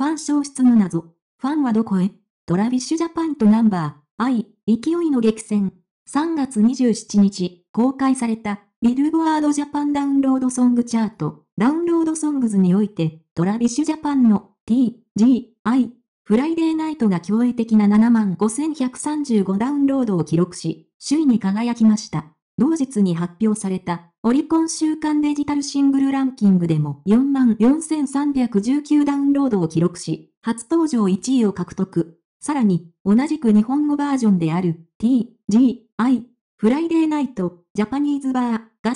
ファン消失の謎。ファンはどこへトラビッシュジャパンとナンバー、I、勢いの激戦。3月27日、公開された、ビルボワードジャパンダウンロードソングチャート、ダウンロードソングズにおいて、トラビッシュジャパンの T、G、I、フライデーナイトが驚異的な7万5135ダウンロードを記録し、首位に輝きました。同日に発表されたオリコン週間デジタルシングルランキングでも44,319ダウンロードを記録し、初登場1位を獲得。さらに、同じく日本語バージョンである T, G, I, フライデーナイト、ジャパニーズバーが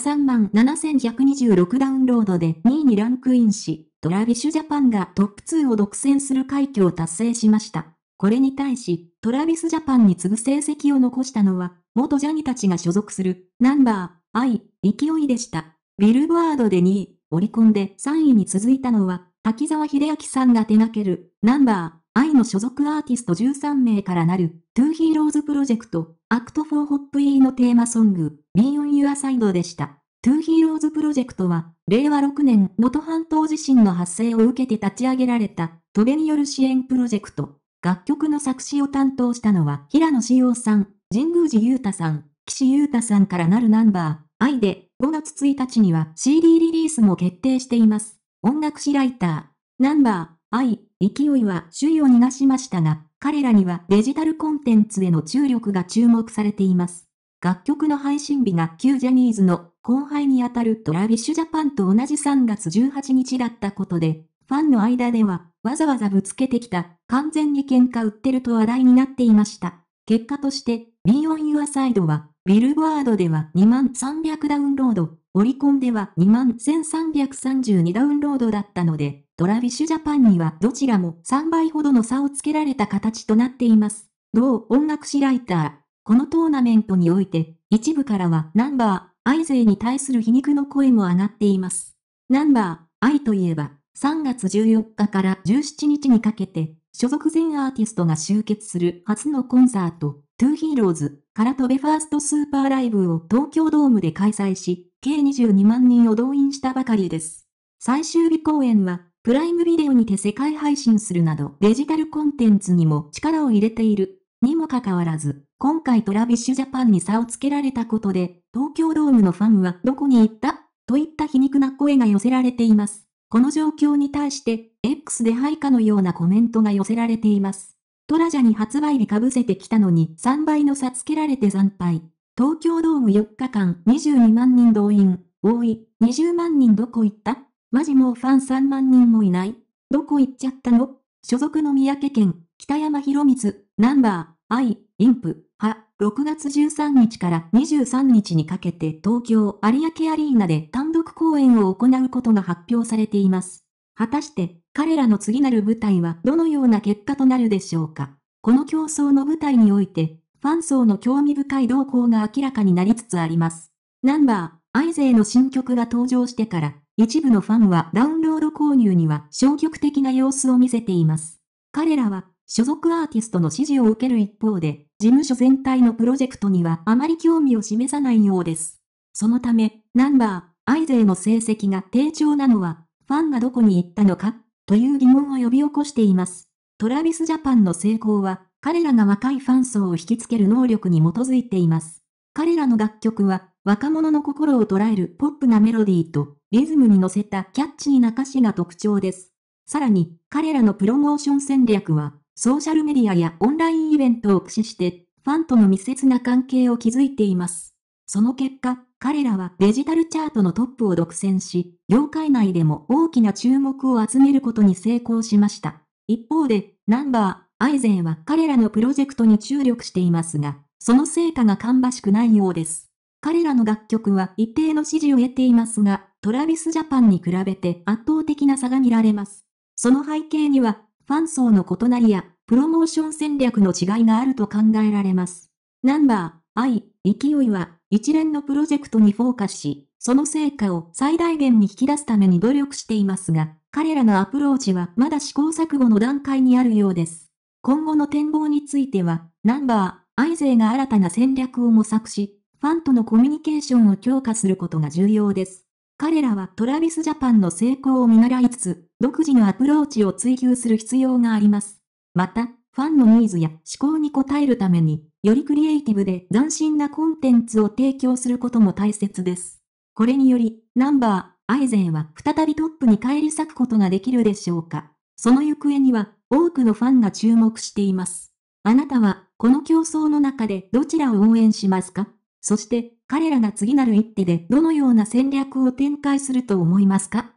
37,126ダウンロードで2位にランクインし、トラビシュジャパンがトップ2を独占する快挙を達成しました。これに対し、トラビスジャパンに次ぐ成績を残したのは、元ジャニたちが所属する、ナンバー愛、勢いでした。ビルボードで2位、オリコンで3位に続いたのは、滝沢秀明さんが手掛ける、ナンバー、愛の所属アーティスト13名からなる、トゥーヒーローズプロジェクト、アクトフォーホップ E のテーマソング、Be on Your Side でした。トゥーヒーローズプロジェクトは、令和6年、能登半島地震の発生を受けて立ち上げられた、トベによる支援プロジェクト。楽曲の作詞を担当したのは、平野志陽さん、神宮寺勇太さん、岸優太さんからなるナンバー、愛で、5月1日には CD リリースも決定しています。音楽誌ライター、ナンバー、愛、勢いは首位を逃がしましたが、彼らにはデジタルコンテンツへの注力が注目されています。楽曲の配信日が旧ジャニーズの後輩にあたるトラビッシュジャパンと同じ3月18日だったことで、ファンの間ではわざわざぶつけてきた完全に喧嘩売ってると話題になっていました。結果として、Be On Your Side は、ビルボードでは2300ダウンロード、オリコンでは21332ダウンロードだったので、トラビッシュジャパンにはどちらも3倍ほどの差をつけられた形となっています。同音楽誌ライター。このトーナメントにおいて、一部からはナンバー、アイ勢に対する皮肉の声も上がっています。ナンバー、アイといえば、3月14日から17日にかけて、所属全アーティストが集結する初のコンサート、トゥーヒーローズ、から飛べファーストスーパーライブを東京ドームで開催し、計22万人を動員したばかりです。最終日公演は、プライムビデオにて世界配信するなどデジタルコンテンツにも力を入れている。にもかかわらず、今回トラビッシュジャパンに差をつけられたことで、東京ドームのファンはどこに行ったといった皮肉な声が寄せられています。この状況に対して、X で配下のようなコメントが寄せられています。トラジャに発売日被せてきたのに3倍の差つけられて惨敗。東京ドーム4日間22万人動員。多い。20万人どこ行ったマジもうファン3万人もいない。どこ行っちゃったの所属の三宅県、北山博光、ナンバー、アイ、インプ、は、6月13日から23日にかけて東京有明アリーナで単国公演を行うことが発表されています。果たして彼らの次なる舞台はどのような結果となるでしょうか。この競争の舞台において、ファン層の興味深い動向が明らかになりつつあります。ナンバー、アイゼーの新曲が登場してから、一部のファンはダウンロード購入には消極的な様子を見せています。彼らは、所属アーティストの支持を受ける一方で、事務所全体のプロジェクトにはあまり興味を示さないようです。そのため、ナンバー、アイゼーの成績が低調なのは、ファンがどこに行ったのか、という疑問を呼び起こしています。トラビスジャパンの成功は、彼らが若いファン層を引きつける能力に基づいています。彼らの楽曲は、若者の心を捉えるポップなメロディーと、リズムに乗せたキャッチーな歌詞が特徴です。さらに、彼らのプロモーション戦略は、ソーシャルメディアやオンラインイベントを駆使して、ファンとの密接な関係を築いています。その結果、彼らはデジタルチャートのトップを独占し、業界内でも大きな注目を集めることに成功しました。一方で、ナンバー、アイゼンは彼らのプロジェクトに注力していますが、その成果が芳しくないようです。彼らの楽曲は一定の支持を得ていますが、トラビスジャパンに比べて圧倒的な差が見られます。その背景には、ファン層の異なりや、プロモーション戦略の違いがあると考えられます。ナンバー、愛、勢いは、一連のプロジェクトにフォーカスし、その成果を最大限に引き出すために努力していますが、彼らのアプローチはまだ試行錯誤の段階にあるようです。今後の展望については、ナンバー、アイゼが新たな戦略を模索し、ファンとのコミュニケーションを強化することが重要です。彼らはトラビスジャパンの成功を見習いつつ、独自のアプローチを追求する必要があります。また、ファンのニーズや思考に応えるために、よりクリエイティブで斬新なコンテンツを提供することも大切です。これにより、ナンバー、アイゼンは再びトップに返り咲くことができるでしょうか。その行方には、多くのファンが注目しています。あなたは、この競争の中でどちらを応援しますかそして、彼らが次なる一手でどのような戦略を展開すると思いますか